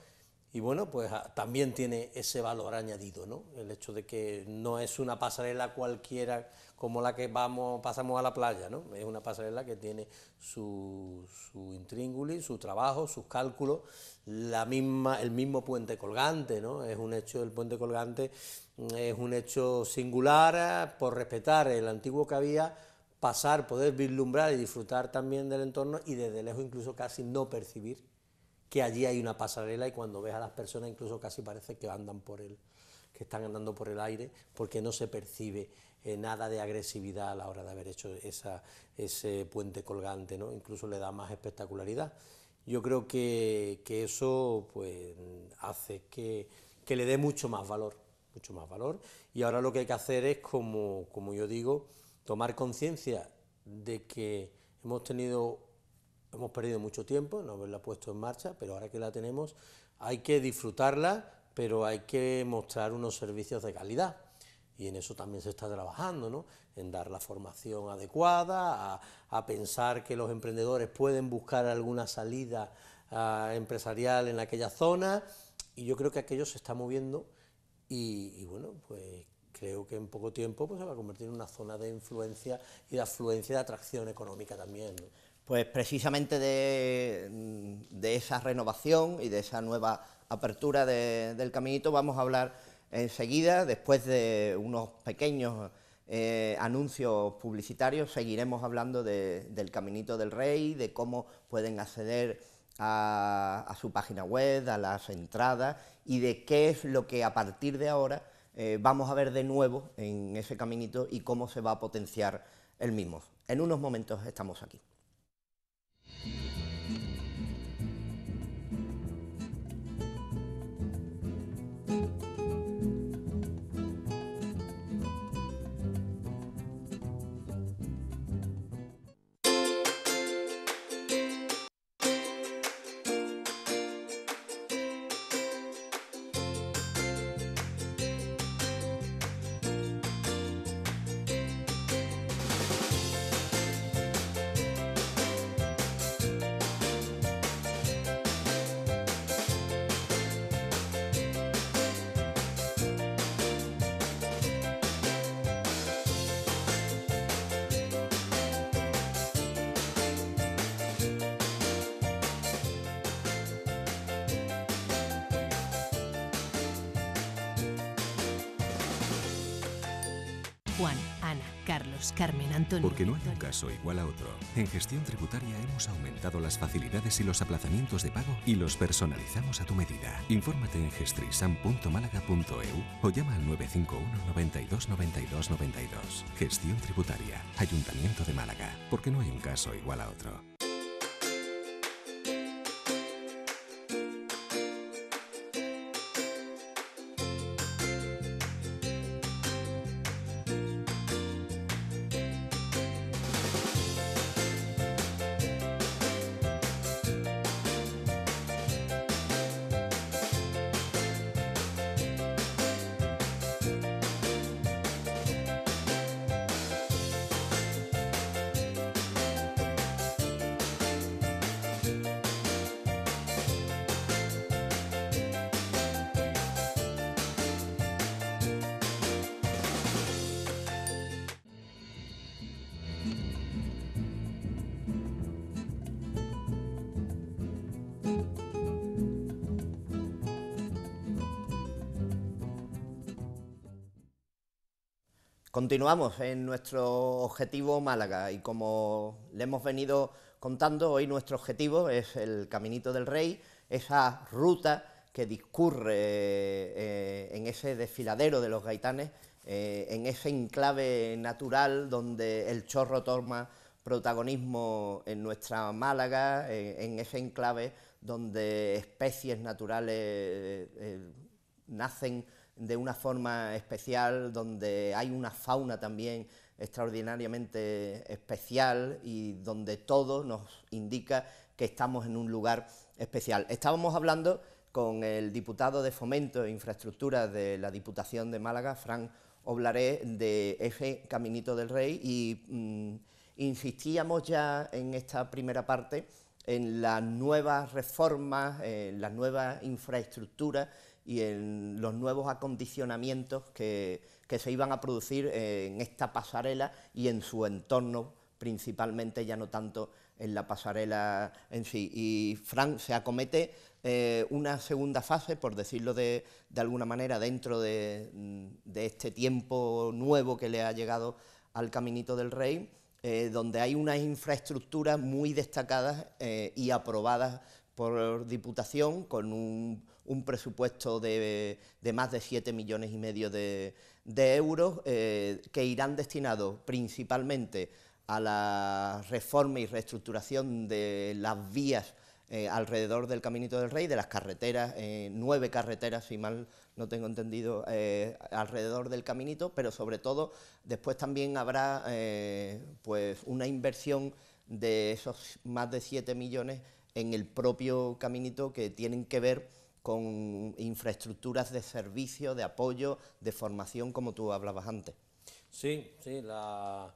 y bueno, pues ah, también tiene ese valor añadido, ¿no? El hecho de que no es una pasarela cualquiera como la que vamos, pasamos a la playa, ¿no? Es una pasarela que tiene su, intríngulis, su trabajo, sus cálculos, la misma, el mismo puente colgante, ¿no? Es un hecho, el puente colgante mm, es un hecho singular ah, por respetar el antiguo que había, pasar, poder vislumbrar y disfrutar también del entorno y desde lejos incluso casi no percibir que allí hay una pasarela y cuando ves a las personas incluso casi parece que andan por él, que están andando por el aire porque no se percibe eh, nada de agresividad a la hora de haber hecho esa, ese puente colgante, ¿no? incluso le da más espectacularidad. Yo creo que, eso pues, hace que, que, le dé mucho más valor, mucho más valor. Y ahora lo que hay que hacer es, como, como yo digo, tomar conciencia de que hemos tenido Hemos perdido mucho tiempo en no haberla puesto en marcha, pero ahora que la tenemos hay que disfrutarla, pero hay que mostrar unos servicios de calidad. Y en eso también se está trabajando, ¿no? en dar la formación adecuada, a, pensar que los emprendedores pueden buscar alguna salida ah, empresarial en aquella zona. Y yo creo que aquello se está moviendo y, bueno, pues creo que en poco tiempo pues, se va a convertir en una zona de influencia y de afluencia de atracción económica también. Pues precisamente de, esa renovación y de esa nueva apertura del caminito vamos a hablar enseguida, después de unos pequeños eh, anuncios publicitarios, seguiremos hablando del Caminito del Rey, de cómo pueden acceder a, su página web, a las entradas y de qué es lo que a partir de ahora eh, vamos a ver de nuevo en ese caminito y cómo se va a potenciar el mismo. En unos momentos estamos aquí. you. Juan, Ana, Carlos, Carmen, Antonio. Porque no hay un caso igual a otro. En gestión tributaria hemos aumentado las facilidades y los aplazamientos de pago y los personalizamos a tu medida. Infórmate en gestrisan.málaga.eu o llama al 951 92 92. Gestión tributaria. Ayuntamiento de Málaga. Porque no hay un caso igual a otro. Continuamos en nuestro objetivo Málaga y como le hemos venido contando, hoy nuestro objetivo es el Caminito del Rey, esa ruta que discurre eh, en ese desfiladero de los gaitanes, eh, en ese enclave natural donde el chorro toma protagonismo en nuestra Málaga, en ese enclave donde especies naturales eh, nacen de una forma especial, donde hay una fauna también extraordinariamente especial y donde todo nos indica que estamos en un lugar especial. Estábamos hablando con el diputado de Fomento e Infraestructura de la Diputación de Málaga, Fran Oblaré, de Eje Caminito del Rey, y mm, insistíamos ya en esta primera parte en las nuevas reformas, en eh, las nuevas infraestructuras y en los nuevos acondicionamientos que, se iban a producir en esta pasarela y en su entorno principalmente, ya no tanto en la pasarela en sí. Y Frank se acomete eh, una segunda fase, por decirlo de, alguna manera, dentro de, este tiempo nuevo que le ha llegado al Caminito del Rey, eh, donde hay unas infraestructuras muy destacadas eh, y aprobadas por Diputación con un un presupuesto de, más de 7 millones y medio de, euros eh, que irán destinados principalmente a la reforma y reestructuración de las vías eh, alrededor del Caminito del Rey, de las carreteras, eh, nueve carreteras, si mal no tengo entendido, alrededor del Caminito, pero sobre todo después también habrá pues una inversión de esos más de 7 millones en el propio Caminito que tienen que ver con infraestructuras de servicio, de apoyo, de formación, como tú hablabas antes. Sí, sí, la,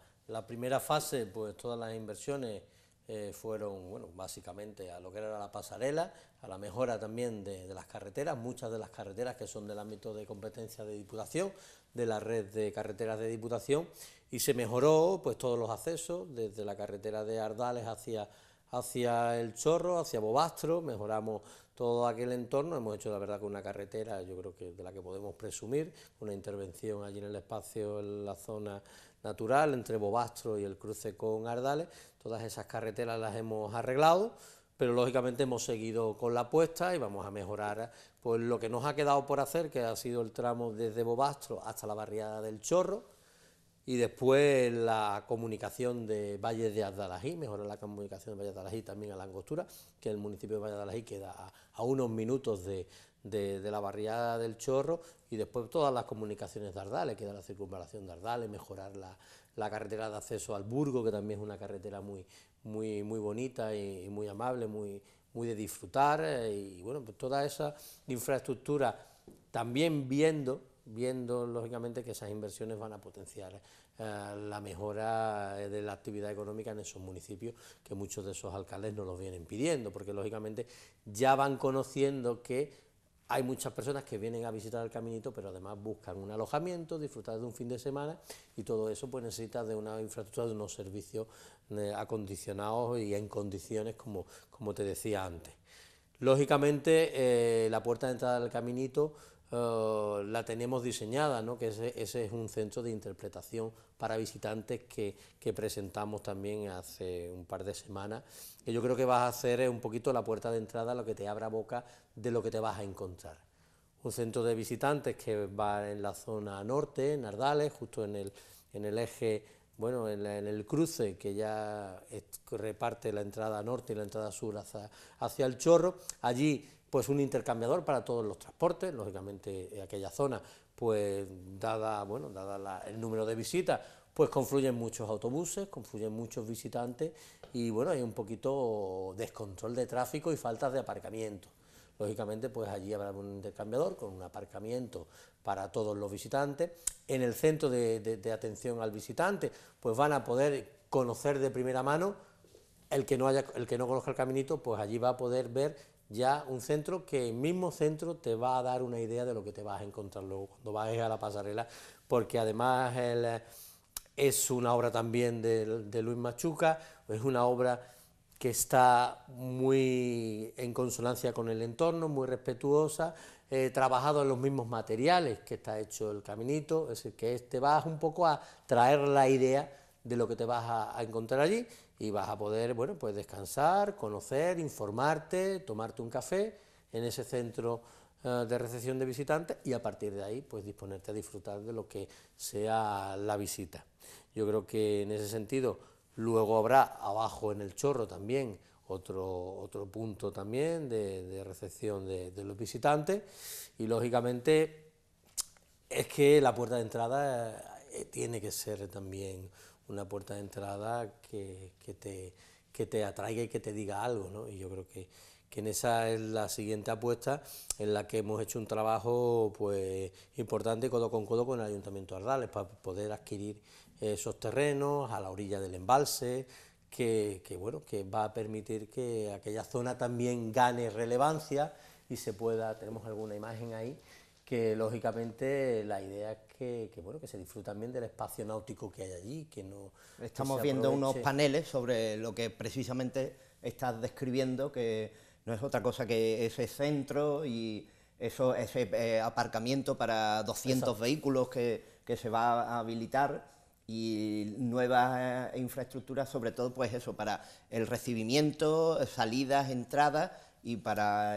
primera fase, pues todas las inversiones eh, fueron, bueno, básicamente a lo que era la pasarela, a la mejora también de, las carreteras, muchas de las carreteras que son del ámbito de competencia de Diputación, de la red de carreteras de Diputación, y se mejoró pues todos los accesos, desde la carretera de Ardales hacia hacia el Chorro, hacia Bobastro, mejoramos todo aquel entorno. Hemos hecho, la verdad, con una carretera, yo creo que de la que podemos presumir, una intervención allí en el espacio, en la zona natural, entre Bobastro y el cruce con Ardales. Todas esas carreteras las hemos arreglado, pero lógicamente hemos seguido con la apuesta y vamos a mejorar pues lo que nos ha quedado por hacer, que ha sido el tramo desde Bobastro hasta la barriada del Chorro y después la comunicación de Valle de Ardalají... mejorar la comunicación de Valle de Ardalají... también a la Angostura, que el municipio de Valle de Ardalají... queda a, unos minutos de, la barriada del Chorro y después todas las comunicaciones de Ardales, queda la circunvalación de Ardales, mejorar la, carretera de acceso al Burgo, que también es una carretera muy, muy, muy bonita y, muy amable, muy, muy de disfrutar, eh, y bueno, pues toda esa infraestructura también viendo viendo lógicamente que esas inversiones van a potenciar eh, la mejora eh, de la actividad económica en esos municipios que muchos de esos alcaldes no los vienen pidiendo, porque lógicamente ya van conociendo que hay muchas personas que vienen a visitar el caminito, pero además buscan un alojamiento, disfrutar de un fin de semana y todo eso pues necesita de una infraestructura, de unos servicios eh, acondicionados y en condiciones como, te decía antes. Lógicamente la puerta de entrada del caminito eh, la tenemos diseñada, que ese, es un centro de interpretación para visitantes que, presentamos también hace un par de semanas, que yo creo que vas a hacer un poquito la puerta de entrada, lo que te abra boca de lo que te vas a encontrar. Un centro de visitantes que va en la zona norte, en Ardales, justo en el, eje bueno, en, el cruce que ya reparte la entrada norte y la entrada sur hacia, hacia el Chorro, allí pues un intercambiador para todos los transportes, lógicamente en eh, aquella zona, pues dada, bueno, dada el número de visitas, pues confluyen muchos autobuses, confluyen muchos visitantes y bueno, hay un poquito descontrol de tráfico y faltas de aparcamiento. Lógicamente, pues allí habrá un intercambiador con un aparcamiento para todos los visitantes. En el centro de, atención al visitante, pues van a poder conocer de primera mano el que no haya, el que no conozca el caminito, pues allí va a poder ver ya un centro que el mismo centro te va a dar una idea de lo que te vas a encontrar luego cuando vayas a la pasarela, porque además eh, es una obra también de, Luis Machuca, es una obra que está muy en consonancia con el entorno, muy respetuosa, eh, trabajado en los mismos materiales que está hecho el caminito, es decir, que te este vas un poco a traer la idea de lo que te vas a encontrar allí y vas a poder, bueno, pues descansar, conocer, informarte, tomarte un café en ese centro eh, de recepción de visitantes y a partir de ahí pues disponerte a disfrutar de lo que sea la visita. Yo creo que en ese sentido luego habrá abajo en el chorro también otro, punto también de, recepción de, los visitantes y lógicamente es que la puerta de entrada eh, tiene que ser también una puerta de entrada que, te, que te atraiga y que te diga algo, ¿no? Y yo creo que, que en esa es la siguiente apuesta en la que hemos hecho un trabajo pues importante codo con codo con el Ayuntamiento de Ardales para poder adquirir esos terrenos a la orilla del embalse que, que, bueno que va a permitir que aquella zona también gane relevancia y se pueda tenemos alguna imagen ahí que lógicamente la idea es que, bueno que se disfrutan bien del espacio náutico que hay allí, que no estamos viendo unos paneles sobre lo que precisamente estás describiendo, que no es otra cosa que ese centro y eso, ese eh, aparcamiento para 200 vehículos que, se va a habilitar y nuevas eh, infraestructuras, sobre todo pues eso, para el recibimiento, salidas, entradas y para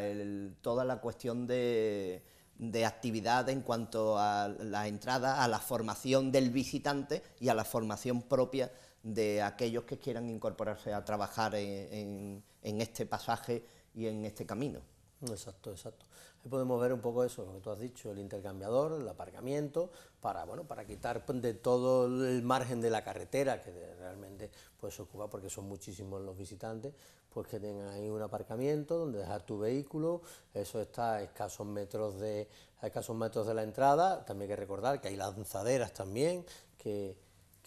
toda la cuestión de de actividad en cuanto a la entrada, a la formación del visitante y a la formación propia de aquellos que quieran incorporarse a trabajar en, este pasaje y en este camino. Exacto, exacto. Ahí podemos ver un poco eso, lo que tú has dicho, el intercambiador, el aparcamiento, para, bueno, para quitar de todo el margen de la carretera, que realmente pues, ocupa, porque son muchísimos los visitantes, pues que tengan ahí un aparcamiento donde dejar tu vehículo, eso está a escasos metros de, a escasos metros de la entrada, también hay que recordar que hay lanzaderas también, que,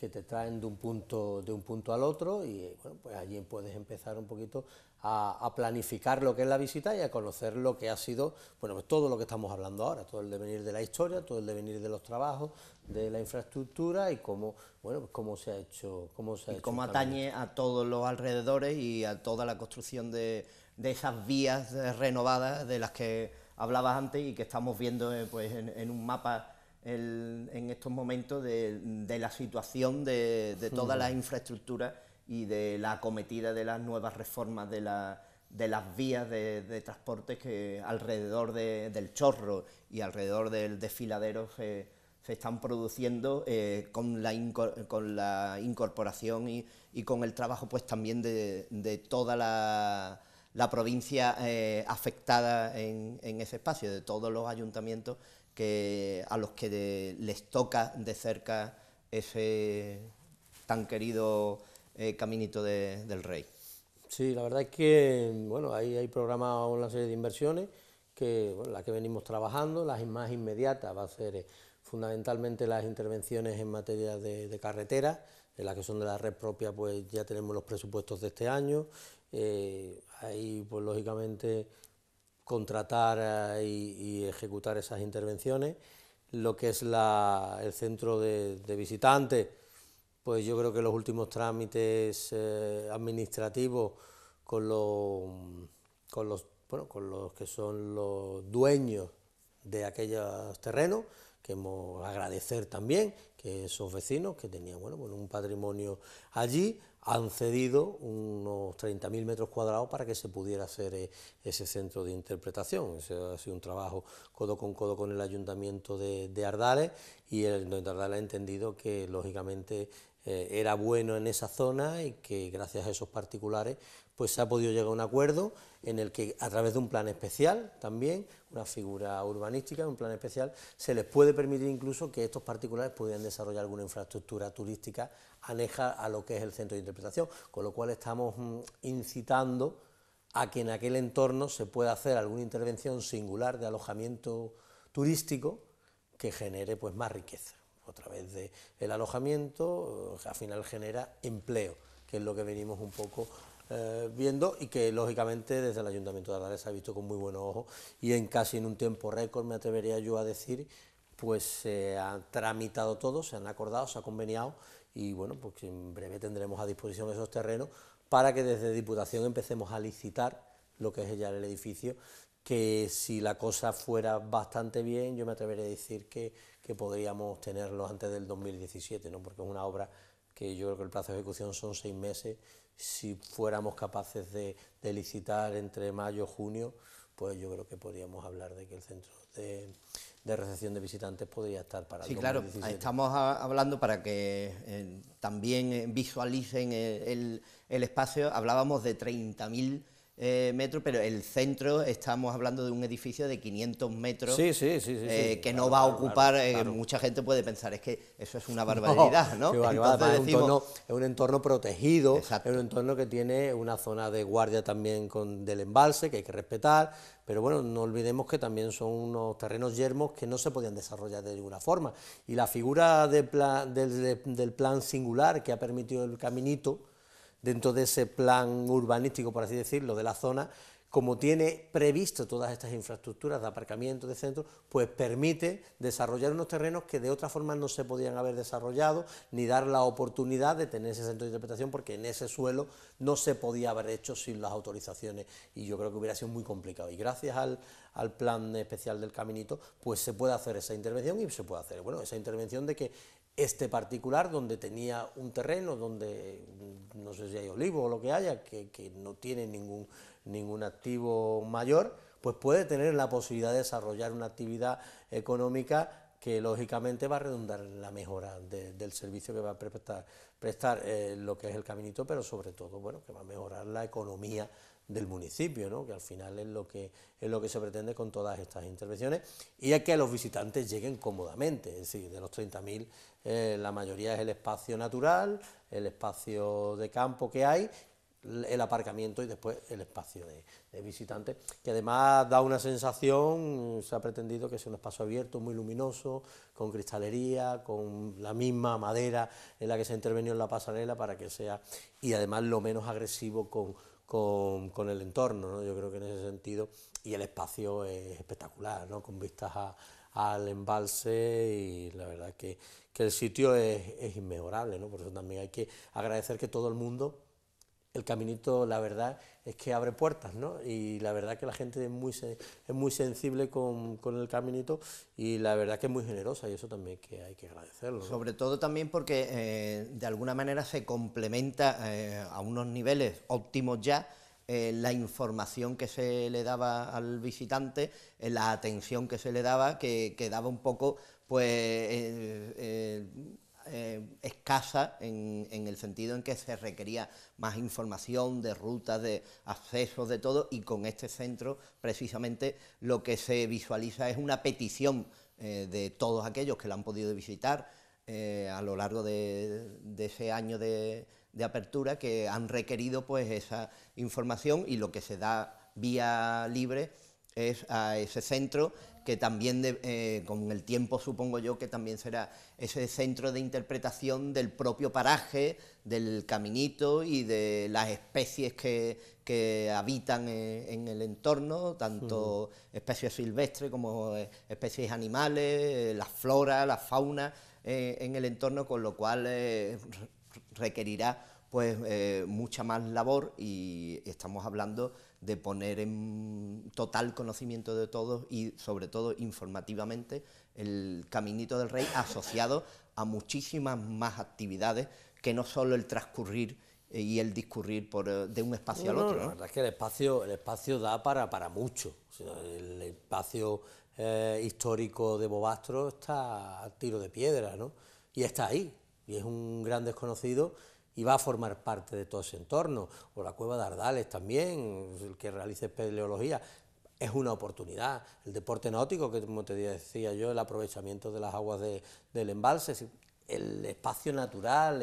te traen de un punto, de un punto al otro, y bueno, pues allí puedes empezar un poquito a, planificar lo que es la visita y a conocer lo que ha sido, bueno, pues todo lo que estamos hablando ahora, todo el devenir de la historia, todo el devenir de los trabajos, de la infraestructura y cómo, bueno, pues cómo se ha hecho, cómo se ha y cómo atañe a todos los alrededores y a toda la construcción de, de esas vías eh, renovadas de las que hablabas antes y que estamos viendo eh, pues en, un mapa en estos momentos de, la situación de, todas toda infraestructuras... la infraestructura y de la acometida de las nuevas reformas de, las vías de, transporte que alrededor del chorro y alrededor del desfiladero se, están produciendo eh, con, la con la incorporación y, con el trabajo pues también de, toda la, provincia eh, afectada en, ese espacio, de todos los ayuntamientos que, a los que les toca de cerca ese tan querido eh, caminito del Rey. Sí, la verdad es que bueno, ahí hay programado una serie de inversiones que bueno, las que venimos trabajando, las más inmediatas va a ser eh, fundamentalmente las intervenciones en materia de, carretera, de las que son de la red propia, pues ya tenemos los presupuestos de este año. Eh, ahí, pues lógicamente, contratar eh, y, ejecutar esas intervenciones. Lo que es la, el centro de, de visitantes, pues yo creo que los últimos trámites eh, administrativos con los, con, los, bueno, con los que son los dueños de aquellos terrenos, que hemos agradecer también que esos vecinos que tenían bueno, pues un patrimonio allí han cedido unos 30.000 metros cuadrados para que se pudiera hacer eh, ese centro de interpretación. Ese ha sido un trabajo codo con codo con el ayuntamiento de, de Ardales y el ayuntamiento de Ardales ha entendido que lógicamente eh, era bueno en esa zona y que gracias a esos particulares pues se ha podido llegar a un acuerdo en el que a través de un plan especial también, una figura urbanística, un plan especial, se les puede permitir incluso que estos particulares pudieran desarrollar alguna infraestructura turística aneja a lo que es el centro de interpretación, con lo cual estamos mm, incitando a que en aquel entorno se pueda hacer alguna intervención singular de alojamiento turístico que genere pues más riqueza a través del el alojamiento, eh, al final genera empleo, que es lo que venimos un poco eh, viendo y que lógicamente desde el Ayuntamiento de Adales ha visto con muy buenos ojos y en casi en un tiempo récord, me atrevería yo a decir, pues se ha tramitado todo, se han acordado, se ha conveniado y bueno, pues en breve tendremos a disposición esos terrenos para que desde Diputación empecemos a licitar lo que es ya el edificio, que si la cosa fuera bastante bien, yo me atrevería a decir que que podríamos tenerlo antes del 2017, ¿no? porque es una obra que yo creo que el plazo de ejecución son seis meses. Si fuéramos capaces de, licitar entre mayo y junio, pues yo creo que podríamos hablar de que el centro de, recepción de visitantes podría estar para Sí, claro, estamos hablando para que eh, también visualicen el, el, espacio, hablábamos de 30.000 eh, pero el centro estamos hablando de un edificio de 500 metros eh, que no va a ocupar, eh, mucha gente puede pensar, es que eso es una barbaridad, ¿no? es, un entorno, protegido, es un entorno que tiene una zona de guardia también con, del embalse que hay que respetar, pero bueno, no olvidemos que también son unos terrenos yermos que no se podían desarrollar de ninguna forma. Y la figura de del plan singular que ha permitido el caminito, dentro de ese plan urbanístico, por así decirlo, de la zona, como tiene previsto todas estas infraestructuras de aparcamiento de centro, pues permite desarrollar unos terrenos que de otra forma no se podían haber desarrollado, ni dar la oportunidad de tener ese centro de interpretación, porque en ese suelo no se podía haber hecho sin las autorizaciones, y yo creo que hubiera sido muy complicado. Y gracias al, al plan especial del caminito, pues se puede hacer esa intervención y se puede hacer, bueno, esa intervención de que este particular donde tenía un terreno, donde no sé si hay olivo o lo que haya, que, no tiene ningún, activo mayor, pues puede tener la posibilidad de desarrollar una actividad económica que lógicamente va a redundar en la mejora del servicio que va a prestar, prestar eh, lo que es el caminito, pero sobre todo bueno, que va a mejorar la economía del municipio, ¿no? que al final es lo que, es lo que se pretende con todas estas intervenciones, y es que los visitantes lleguen cómodamente, es decir, de los 30.000 eh, la mayoría es el espacio natural, el espacio de campo que hay, el aparcamiento y después el espacio de, de visitantes, que además da una sensación, se ha pretendido que sea un espacio abierto, muy luminoso, con cristalería, con la misma madera en la que se intervenió en la pasarela para que sea, y además lo menos agresivo con con, el entorno, ¿no? Yo creo que en ese sentido, y el espacio es espectacular, ¿no? Con vistas al embalse y la verdad que, que el sitio es, es, inmejorable, ¿no? Por eso también hay que agradecer que todo el mundo el caminito, la verdad, es que abre puertas, ¿no? Y la verdad que la gente es muy, es muy sensible con, el caminito y la verdad que es muy generosa y eso también que hay que agradecerlo. Sobre todo también porque eh, de alguna manera se complementa eh, a unos niveles óptimos ya eh, la información que se le daba al visitante, la atención que se le daba, que, que daba un poco, pues eh, escasa en, el sentido en que se requería más información de rutas, de accesos, de todo, y con este centro precisamente lo que se visualiza es una petición eh, de todos aquellos que lo han podido visitar eh, a lo largo de, ese año de, de, apertura que han requerido pues esa información y lo que se da vía libre es a ese centro que también eh, con el tiempo supongo yo que también será ese centro de interpretación del propio paraje, del caminito y de las especies que, que habitan e, en, el entorno, tanto especies silvestres como eh, especies animales, eh, la flora, la fauna en el entorno, con lo cual requerirá pues mucha más labor y estamos hablando de poner en total conocimiento de todos y sobre todo informativamente el Caminito del Rey asociado a muchísimas más actividades que no solo el transcurrir eh, y el discurrir por, eh, de un espacio al otro. La verdad es que el espacio, el espacio da para, para mucho. el espacio eh, histórico de Bobastro está a tiro de piedra, ¿no? Y está ahí. Y es un gran desconocido y va a formar parte de todo ese entorno, o la cueva de Ardales también, el que realice espeleología, es una oportunidad. El deporte náutico, que como te decía yo, el aprovechamiento de las aguas del embalse, el espacio natural,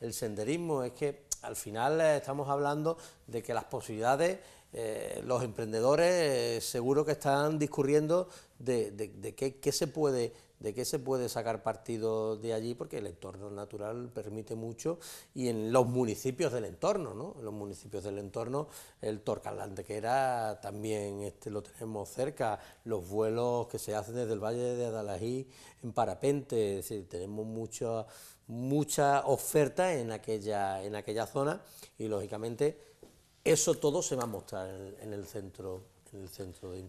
el, senderismo, es que al final estamos hablando de que las posibilidades, eh, los emprendedores eh, seguro que están discurriendo de, de, qué, qué se puede de qué se puede sacar partido de allí porque el entorno natural permite mucho y en los municipios del entorno, ¿no? En los municipios del entorno el era también este, lo tenemos cerca, los vuelos que se hacen desde el Valle de Adalají en parapente, es tenemos mucha, mucha oferta en aquella, en aquella zona y lógicamente eso todo se va a mostrar en el centro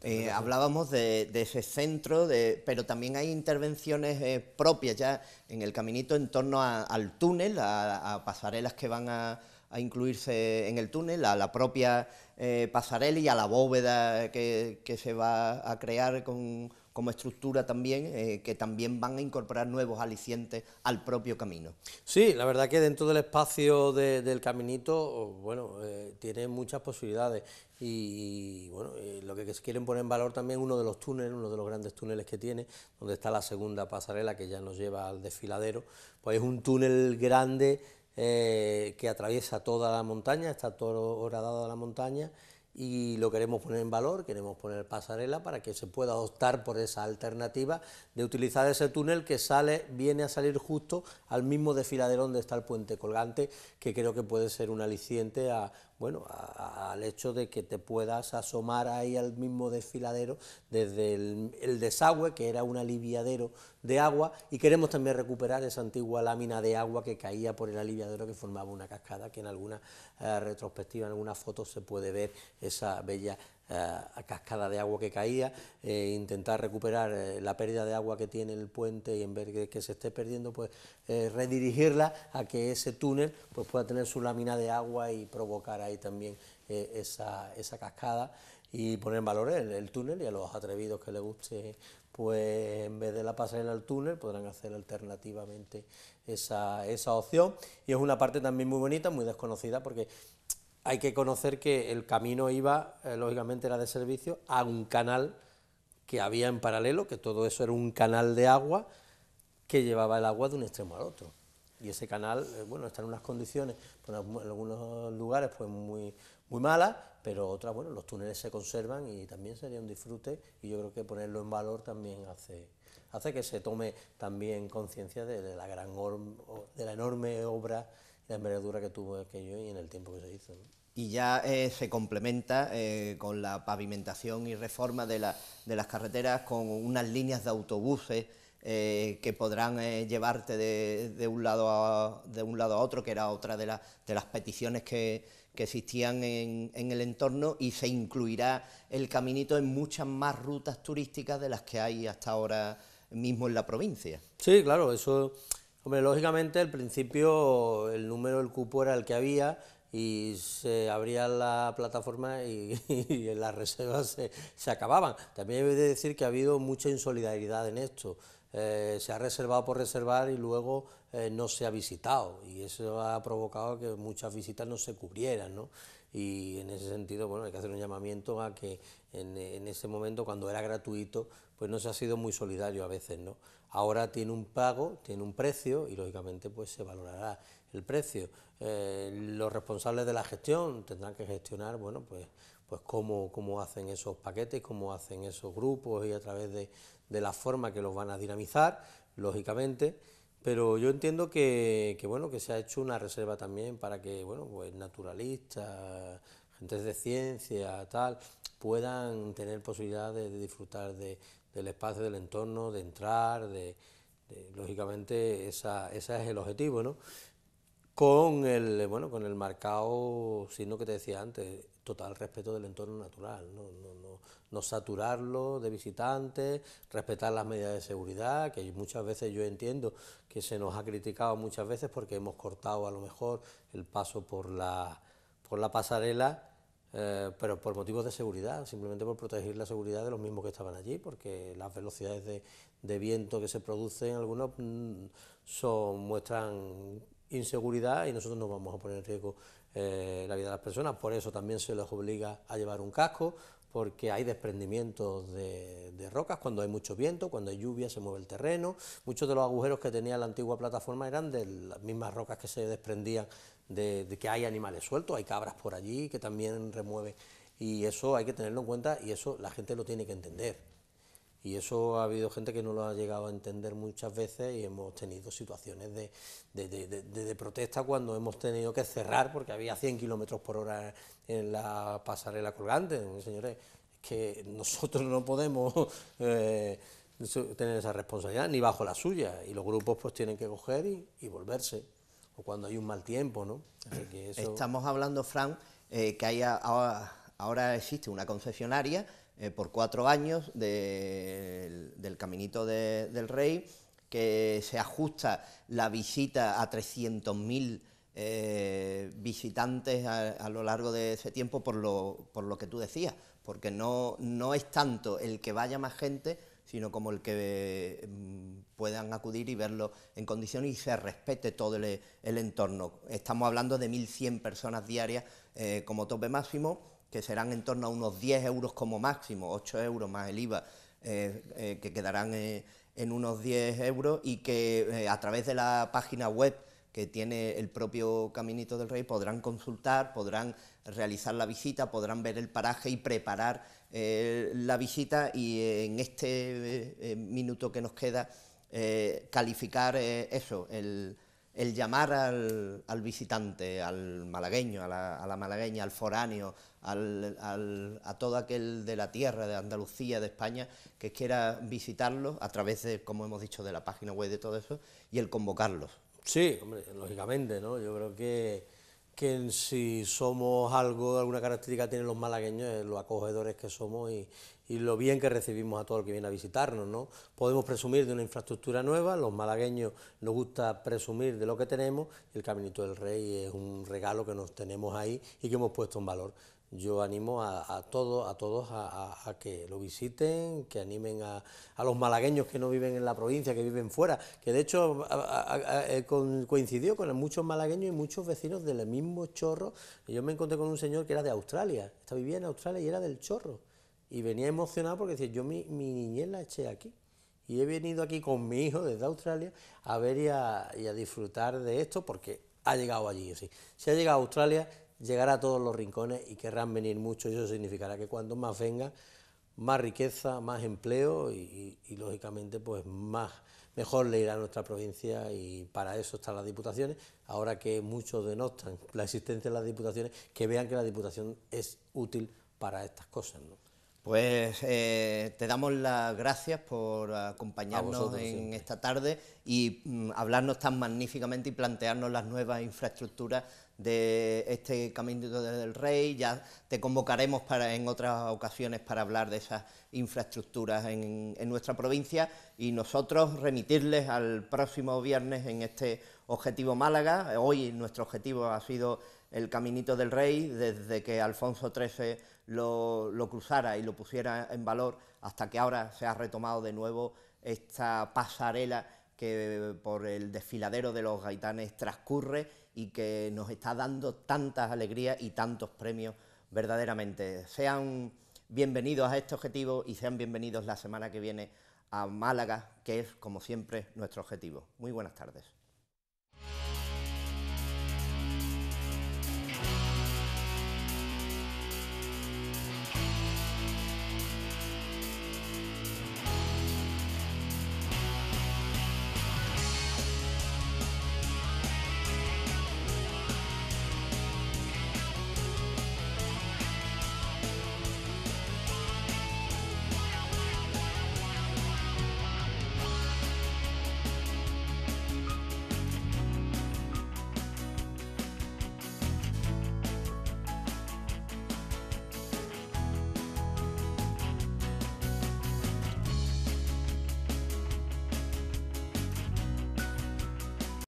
eh, hablábamos de, ese centro, de, pero también hay intervenciones eh, propias ya en el caminito en torno al túnel, a, pasarelas que van a, incluirse en el túnel, a la propia eh, pasarela y a la bóveda que se va a crear con como estructura también, eh, que también van a incorporar nuevos alicientes al propio camino. Sí, la verdad que dentro del espacio del caminito, bueno, eh, tiene muchas posibilidades y, bueno, eh, lo que se quieren poner en valor también uno de los túneles, uno de los grandes túneles que tiene, donde está la segunda pasarela que ya nos lleva al desfiladero, pues es un túnel grande que atraviesa toda la montaña, está todo horadado a la montaña y lo queremos poner en valor, queremos poner pasarela para que se pueda optar por esa alternativa de utilizar ese túnel que sale, viene a salir justo al mismo desfiladero donde está el puente colgante, que creo que puede ser un aliciente a bueno, al hecho de que te puedas asomar ahí al mismo desfiladero desde el, desagüe, que era un aliviadero de agua, y queremos también recuperar esa antigua lámina de agua que caía por el aliviadero que formaba una cascada, que en alguna eh, retrospectiva, en alguna foto se puede ver esa bella eh, a cascada de agua que caía, eh, intentar recuperar eh, la pérdida de agua que tiene el puente y en vez de que se esté perdiendo, pues redirigirla a que ese túnel pues, pueda tener su lámina de agua y provocar ahí también esa, cascada y poner en valor el, el, túnel y a los atrevidos que les guste, pues en vez de la en el túnel podrán hacer alternativamente esa, esa opción y es una parte también muy bonita, muy desconocida porque hay que conocer que el camino iba, eh, lógicamente era de servicio, a un canal que había en paralelo, que todo eso era un canal de agua que llevaba el agua de un extremo al otro. Y ese canal, eh, bueno, está en unas condiciones, pues, en algunos lugares, pues muy, muy malas, pero otras, bueno, los túneles se conservan y también sería un disfrute y yo creo que ponerlo en valor también hace, hace que se tome también conciencia de, la gran, de la enorme obra la envergadura que tuvo aquello y en el tiempo que se hizo. Y ya eh, se complementa eh, con la pavimentación y reforma de, las carreteras con unas líneas de autobuses eh, que podrán llevarte de, un lado a, de un lado a otro, que era otra de, las de las peticiones que, existían en, en, el entorno, y se incluirá el caminito en muchas más rutas turísticas de las que hay hasta ahora mismo en la provincia. Sí, claro, eso Hombre, lógicamente al principio el número, del cupo era el que había y se abría la plataforma y, las reservas se, acababan. También he de decir que ha habido mucha insolidaridad en esto. Eh, se ha reservado por reservar y luego eh, no se ha visitado y eso ha provocado que muchas visitas no se cubrieran. ¿no? y en ese sentido bueno hay que hacer un llamamiento a que en, en, ese momento cuando era gratuito pues no se ha sido muy solidario a veces no Ahora tiene un pago, tiene un precio y lógicamente pues se valorará el precio. Eh, los responsables de la gestión tendrán que gestionar, bueno, pues, pues cómo, cómo hacen esos paquetes, cómo hacen esos grupos y a través de, la forma que los van a dinamizar, lógicamente. Pero yo entiendo que, bueno, que se ha hecho una reserva también para que, bueno, pues naturalistas, gente de ciencia, tal, puedan tener posibilidad de disfrutar de, del espacio, del entorno, de entrar, de, lógicamente ese es el objetivo, ¿no? Con el, bueno, con el marcado signo que te decía antes, total respeto del entorno natural, ¿no? No, no, no, saturarlo de visitantes, respetar las medidas de seguridad, que muchas veces yo entiendo que se nos ha criticado muchas veces porque hemos cortado a lo mejor el paso por por la pasarela eh, pero por motivos de seguridad, simplemente por proteger la seguridad de los mismos que estaban allí, porque las velocidades de, viento que se producen, algunos mm, muestran inseguridad y nosotros no vamos a poner en riesgo eh, la vida de las personas, por eso también se les obliga a llevar un casco, porque hay desprendimientos de, de, rocas, cuando hay mucho viento, cuando hay lluvia se mueve el terreno, muchos de los agujeros que tenía la antigua plataforma eran de las mismas rocas que se desprendían de, que hay animales sueltos, hay cabras por allí que también remueven. Y eso hay que tenerlo en cuenta y eso la gente lo tiene que entender. Y eso ha habido gente que no lo ha llegado a entender muchas veces y hemos tenido situaciones de, protesta cuando hemos tenido que cerrar porque había 100 kilómetros por hora en la pasarela colgante. Señores, que nosotros no podemos eh, tener esa responsabilidad, ni bajo la suya, y los grupos pues tienen que coger y volverse o cuando hay un mal tiempo, ¿no? Estamos hablando, Fran, eh, que hay ah, ahora, existe una concesionaria eh, por cuatro años del, Caminito del Rey, que se ajusta la visita a 300.000 eh, visitantes a, lo largo de ese tiempo por lo, por lo que tú decías, porque no es tanto el que vaya más gente, sino como el que mm, puedan acudir y verlo en condiciones y se respete todo el, entorno. Estamos hablando de 1.100 personas diarias eh, como tope máximo, que serán en torno a unos 10 euros como máximo, 8 euros más el IVA, eh, eh, que quedarán en unos 10 euros y que a través de la página web que tiene el propio Caminito del Rey podrán consultar, podrán realizar la visita, podrán ver el paraje y preparar eh, la visita y en este eh, eh, minuto que nos queda calificar eso, el, llamar al, visitante, al malagueño, a la, malagueña, al foráneo, al, a todo aquel de la tierra, de Andalucía, de España, que quiera visitarlo a través de, como hemos dicho, de la página web de todo eso, y el convocarlos. Sí, hombre, lógicamente, ¿no? Yo creo que que si somos algo, alguna característica tienen los malagueños, es los acogedores que somos y, y, lo bien que recibimos a todo el que viene a visitarnos. ¿no? Podemos presumir de una infraestructura nueva, los malagueños nos gusta presumir de lo que tenemos y el Caminito del Rey es un regalo que nos tenemos ahí y que hemos puesto en valor yo animo a, a, a todos a, que lo visiten, que animen a, los malagueños que no viven en la provincia, que viven fuera, que de hecho eh, coincidió con muchos malagueños y muchos vecinos del mismo chorro. Yo me encontré con un señor que era de Australia, ...estaba viviendo en Australia y era del chorro. Y venía emocionado porque decía, yo mi, mi niñez la eché aquí. Y he venido aquí con mi hijo desde Australia a ver y a, disfrutar de esto porque ha llegado allí. Sí. Si ha llegado a Australia, ...llegará a todos los rincones y querrán venir mucho eso significará que cuanto más venga... más riqueza, más empleo y, lógicamente pues más mejor le irá a nuestra provincia y para eso están las diputaciones. Ahora que muchos denostan la existencia de las diputaciones, que vean que la diputación es útil para estas cosas. Pues eh, te damos las gracias por acompañarnos en esta tarde y mm, hablarnos tan magníficamente y plantearnos las nuevas infraestructuras de este Caminito del Rey, ya te convocaremos para, en otras ocasiones para hablar de esas infraestructuras en, nuestra provincia y nosotros remitirles al próximo viernes en este Objetivo Málaga. Hoy nuestro objetivo ha sido el Caminito del Rey, desde que Alfonso XIII lo, cruzara y lo pusiera en valor, hasta que ahora se ha retomado de nuevo esta pasarela que por el desfiladero de los gaitanes transcurre y que nos está dando tantas alegrías y tantos premios verdaderamente. Sean bienvenidos a este objetivo y sean bienvenidos la semana que viene a Málaga, que es, como siempre, nuestro objetivo. Muy buenas tardes.